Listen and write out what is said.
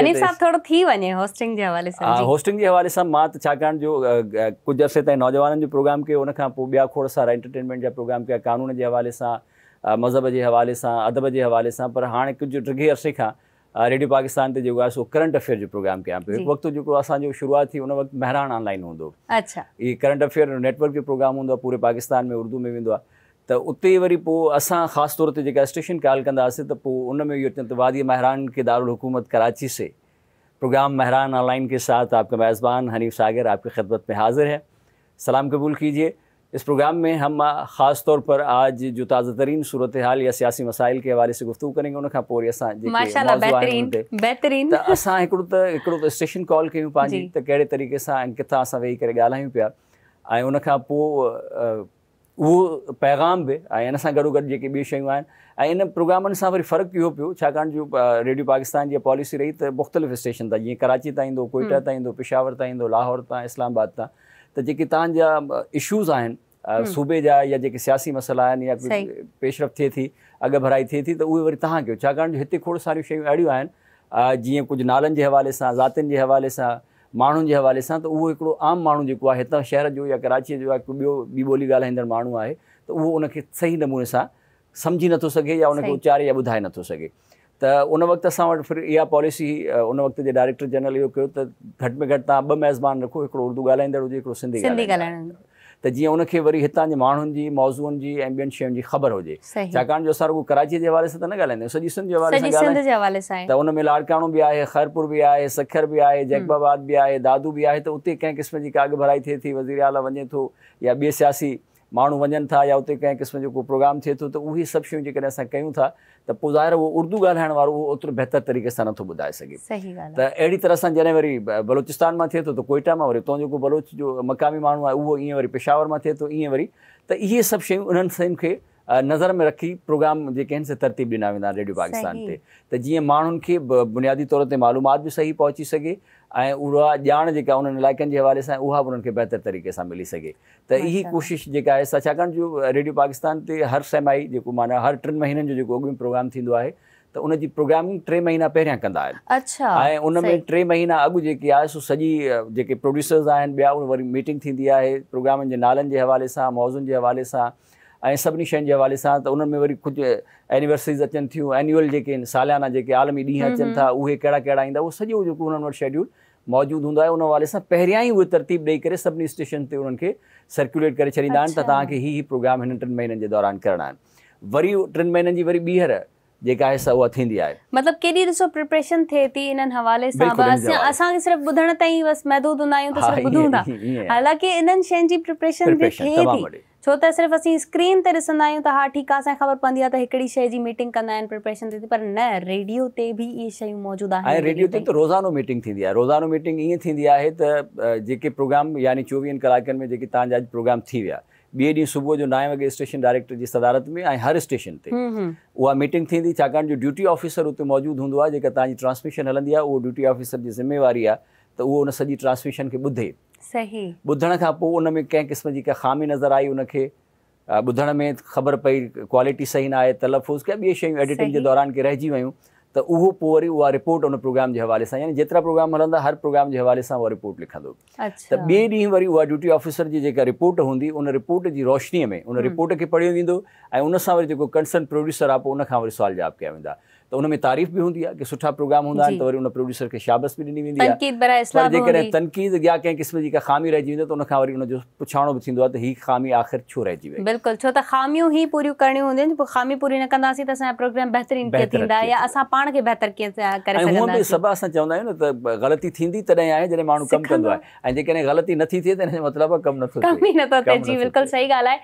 अनीब साहब थोरो थी वञे होस्टिंग जे हवाले सां होस्टिंग हाँ, जे हवाले सां मां त छाकाणि जो कुछ अर्से ताईं नौजवाननि जो प्रोग्राम कयो उन खां पोइ ॿिया खोड़ सारा एंटरटेनमेंट जा प्रोग्राम कया कानून जे हवाले सां मज़हब जे हवाले सां अदब जे हवाले सां पर हाणे कुझु टिघे अर्से खां रेडियो पाकिस्तान ते जेको आहे करंट अफेयर जो प्रोग्राम कयां पियो हिकु वक़्तु जेको असांजो शुरूआति थी उन वक़्तु महिराण ऑनलाइन हूंदो अच्छा इहे करंट अफेयर नेटवर्क जो प्रोग्राम हूंदो पूरे पाकिस्तान में उर्दू में वेंदो त उते वरी पोइ असां ख़ासि तौर ते जेका स्टेशन ख़्यालु कंदासीं त पोइ उन में इहो त वादी महरान के दारुल हुकूमत कराची से प्रोग्राम महरान ऑनलाइन के साथ आपका मेज़बान हनीफ सागर आपकी खिदमत में हाज़िर है सलाम कबूल कीजिए इस प्रोग्राम में हम खास तौर पर आज जो ताज़ा तरीन सूरत हाल या सियासी मसाइल के हवाले से गुफ्तु करेंगे उनखां स्टेशन कॉल क्यों पंहिंजी त तरीक़े से किथा अस वेही करे उन उहो पैगाम बि ऐं हिन सां गॾो गॾु जेके ॿियूं शयूं आहिनि ऐं इन प्रोग्रामनि सां वरी फ़र्क़ु इहो पियो छाकाणि जो रेडियो पाकिस्तान जी पॉलिसी रही त मुख़्तलिफ़ स्टेशन तां जीअं कराची तां ईंदो कोयटा तां हम्म। ईंदो पेशावर तां ईंदो लाहौर तां इस्लामाबाद तां त जेके तव्हांजा इशूज़ आहिनि हम्म। सूबे जा या जेके सियासी मसइला आहिनि या पेशरफ थिए थी अॻु भराई थिए थी त उहे वरी तव्हांखे छाकाणि जो हिते खोड़ सारियूं शयूं अहिड़ियूं आहिनि जीअं कुझु नालनि जे हवाले सां ज़ातियुनि जे हवाले सां माण्हुनि जे हवाले सां त उहो हिकिड़ो आम माण्हू जेको आहे हितां शहर जो या कराचीअ जो या को ॿियो ॿी ॿोली ॻाल्हाईंदड़ माण्हू आहे त उहो उनखे सही नमूने सां सम्झी नथो सघे या उनखे उचारे या ॿुधाए नथो सघे त उन वक़्तु असां वटि फिर इहा पॉलिसी उन वक़्त जे डायरेक्टर जनरल इहो कयो त घटि में घटि तव्हां ॿ मेज़बान रखो हिकिड़ो उर्दू ॻाल्हाईंदड़ हुजे हिकिड़ो सिंधी ॻाल्हाईंदड़ त जीअं उनखे वरी हितां जे की जी मौज़ूअनि जी एम्बियंट शयुनि जी ख़बर हो छाकाणि जो असां रुगो कराची के हवाले से त न ॻाल्हाईंदा आहियूं सिंध जे हवाले सां त उन में लाड़काणो ख़ैरपुर भी आहे सखर भी है हम्म। जैकबाबाद भी है दादू भी है त उते कंहिं क़िस्म जी का अॻु भराई थिए थी वज़ीर आला वञे तो या बे सियासी माण्हू वन था या उते कें क़िस्म को प्रोग्राम थे तो त सब शुभ जो जेकॾहिं असां था तो पोइ ज़ाहिर उहो उर्दू ॻाल्हाइण वारो उहो ओतिरो तरीक़े से नो ॿुधाए सघे त अहिड़ी तरह सां जॾहिं वरी बलोचिस्तान में थिए तो कोयटा में वरी उतां जेको बलोच जो मक़ामी मूँ आहे उहो ईअं वरी पेशावर में थे तो ईअं वरी तो ये सब शयूं उन्हनि नज़र में रखी प्रोग्राम जिन से तरतीब ॾिना वेंदा रेडियो पाकिस्तान से त जीअं माण्हुनि खे बुनियादी तौर ते मालूम भी सही पहुची सघे ऐं उहा ॼाण जेका उन्हनि इलाइक़नि जे हवाले तरीक़े से मिली सघे तो यही कोशिश जेका सा जो रेडियो पाकिस्तान ते हर सैमाही जो माना हर टन महीननि जो जेको अॻु प्रोग्राम थींदो आहे त उनजी प्रोग्रामिंग टे महीना पहिरियां कह अच्छा ऐं उन टे महीना अग जी आहे सो सजी जेके प्रोड्यूसर्स आहिनि ॿिया मीटिंग थींदी आहे प्रोग्रामनि जे नालनि जे हवाले सां मौज़ुनि जे हवाले से ऐं सभिनी शयुनि जे हवाले सां त उन्हनि में वरी कुझु एनिवर्सरीज़ अचनि थियूं एन्युअल जेके आहिनि सालियाना जेके आलमी ॾींहं अचनि हम्म, था हम्म। उहे कहिड़ा कहिड़ा ईंदा उहो सॼो जेको उन्हनि वटि शेड्यूल मौजूदु हूंदो आहे उन हवाले सां पहिरियां ई उहे तरतीब ॾेई करे सभिनी स्टेशन ते उन्हनि खे सर्कुलेट करे छॾींदा आहिनि त अच्छा। तव्हांखे हीअ हीअ प्रोग्राम हिन टिनि महीननि जे दौरान करिणा आहिनि वरी टिनि महीननि जी वरी ॿीहर जेका आहे उहा थींदी आहे मतिलबु केॾी ॾिसो प्रिपरेशन थिए थी इन्हनि हवाले सां असांखे सिर्फ़ु ॿुधण ताईं बसि महदूद हूंदा आहियूं हालांकि इन्हनि शयुनि जी प्रिपरेशन बि थिए थी छो त सिर्फ़ असीं स्क्रीन ते ॾिसंदा आहियूं त हा ठीकु आहे असांखे ख़बर पवंदी आहे त हिकिड़ी शइ जी मीटिंग कंदा आहिनि प्रिपरेशन ते पर न रेडियो ते बि इहे शयूं मौजूदु आहिनि रेडियो ते त रोज़ानो मीटिंग थींदी आहे रोज़ानो मीटिंग ईअं थींदी आहे त जेके प्रोग्राम यानी चोवीहनि कलाकनि में जेके तव्हांजा अॼु प्रोग्राम थी विया ॿिए ॾींहुं सुबुह जो नाएं वॻे स्टेशन डायरेक्टर जी सदारत में ऐं हर स्टेशन ते हम्म, हम्म। उहा मीटिंग थींदी छाकाणि जो ड्यूटी ऑफिसर उते मौजूदु हूंदो आहे जेका तव्हांजी ट्रांसमिशन हलंदी आहे उहो ड्यूटी ऑफिसर जी ज़िमेवारी आहे त उहो उन सॼी ट्रांसमिशन खे ॿुधे सही ॿुधण खां पोइ उन में कंहिं क़िस्म जी का ख़ामी नज़र आई उनखे ॿुधण में ख़बर पई क्वालिटी सही न आहे तलफ़ुज़ कंहिं ॿिए शयूं एडिटिंग जे दौरान के रहिजी वियूं त उहो पोइ वरी उहा रिपोर्ट उन प्रोग्राम जे हवाले सां यानी जेतिरा प्रोग्राम हलंदा हर प्रोग्राम जे हवाले सां उहा रिपोर्ट लिखंदो अच्छा। त ॿिए ॾींहुं वरी उहा ड्यूटी ऑफिसर जी जेका रिपोर्ट हूंदी उन रिपोर्ट जी रोशनीअ में उन रिपोर्ट हम्म। खे पढ़ियो वेंदो ऐं उन सां वरी जेको कंसर्न प्रोड्यूसर आहे पोइ उनखां वरी सुवाल जवाब कया वेंदा तो उन में तारीफ़ भी होंगी कि सुठा प्रोग्राम हूंदा तो वो प्रोड्यूसर के शाबस भी ॾिनी वेंदी तनक़ीद या कें क़िस्म की ख़ामी रह तो उन उनखां वरी उनजो पुछाणो ख़ामी आख़िर छो रह बिल्कुल छो तो ख़ामियूं ही पूरी करणियूं होंगे ख़ामी पूरी न कंदासीं तो असांजा प्रोग्राम बेहतरीन या असां पाण खे बहितर कीअं सब अस आहियूं न ग़लती थींदी तॾहिं आहे जॾहिं माण्हू कमु कंदो ग़लती नथी थिए त सही गाल